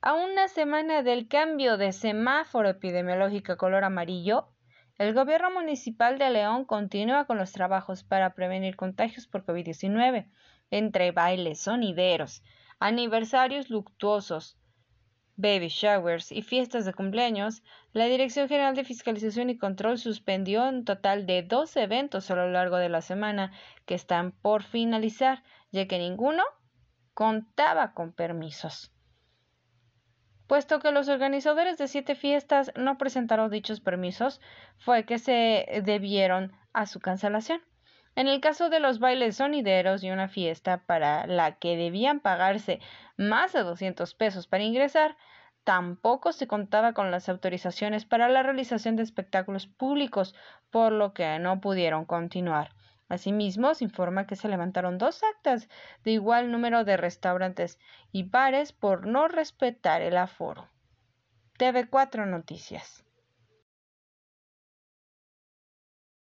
A una semana del cambio de semáforo epidemiológico a color amarillo, el gobierno municipal de León continúa con los trabajos para prevenir contagios por COVID-19, entre bailes, sonideros, aniversarios luctuosos, baby showers y fiestas de cumpleaños, la Dirección General de Fiscalización y Control suspendió un total de dos eventos a lo largo de la semana que están por finalizar, ya que ninguno contaba con permisos. Puesto que los organizadores de siete fiestas no presentaron dichos permisos, fue que se debieron a su cancelación. En el caso de los bailes sonideros y una fiesta para la que debían pagarse más de 200 pesos para ingresar, tampoco se contaba con las autorizaciones para la realización de espectáculos públicos, por lo que no pudieron continuar. Asimismo, se informa que se levantaron dos actas de igual número de restaurantes y bares por no respetar el aforo. TV4 Noticias.